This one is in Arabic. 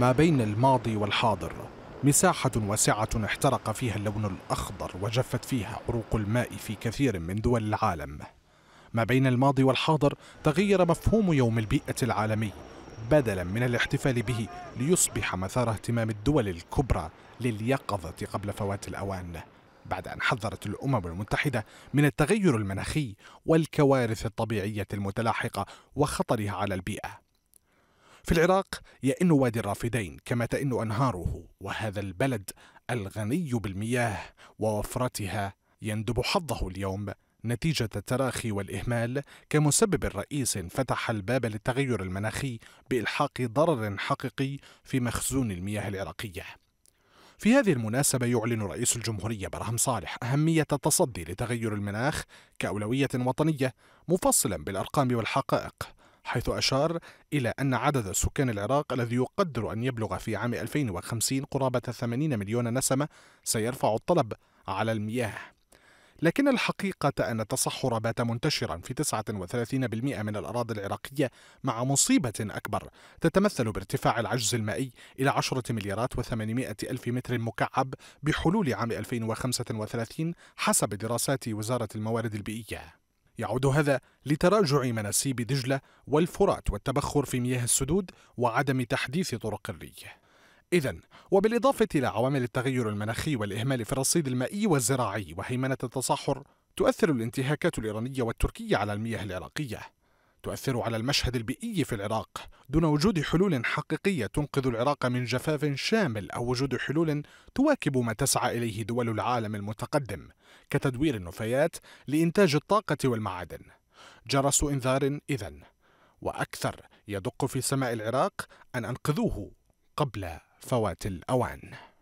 ما بين الماضي والحاضر مساحة واسعة احترق فيها اللون الأخضر وجفت فيها عروق الماء في كثير من دول العالم ما بين الماضي والحاضر تغير مفهوم يوم البيئة العالمي بدلا من الاحتفال به ليصبح مثار اهتمام الدول الكبرى لليقظة قبل فوات الأوان بعد أن حذرت الأمم المتحدة من التغير المناخي والكوارث الطبيعية المتلاحقة وخطرها على البيئة في العراق يئن وادي الرافدين كما تئن أنهاره وهذا البلد الغني بالمياه ووفرتها يندب حظه اليوم نتيجة التراخي والإهمال كمسبب رئيس فتح الباب للتغير المناخي بإلحاق ضرر حقيقي في مخزون المياه العراقية. في هذه المناسبة يعلن رئيس الجمهورية برهم صالح أهمية التصدي لتغير المناخ كأولوية وطنية مفصلا بالأرقام والحقائق حيث أشار إلى أن عدد سكان العراق الذي يقدر أن يبلغ في عام 2050 قرابة 80 مليون نسمة سيرفع الطلب على المياه لكن الحقيقة أن التصحر بات منتشرا في 39% من الأراضي العراقية مع مصيبة أكبر تتمثل بارتفاع العجز المائي إلى 10 مليارات و800 ألف متر مكعب بحلول عام 2035 حسب دراسات وزارة الموارد البيئية يعود هذا لتراجع مناسيب دجلة والفرات والتبخر في مياه السدود وعدم تحديث طرق الري إذا وبالإضافة إلى عوامل التغير المناخي والإهمال في الرصيد المائي والزراعي وهيمنة التصحر تؤثر الانتهاكات الإيرانية والتركية على المياه العراقية تؤثر على المشهد البيئي في العراق دون وجود حلول حقيقية تنقذ العراق من جفاف شامل أو وجود حلول تواكب ما تسعى إليه دول العالم المتقدم كتدوير النفايات لإنتاج الطاقة والمعادن جرس إنذار إذا وأكثر يدق في سماء العراق أن أنقذوه قبل فوات الأوان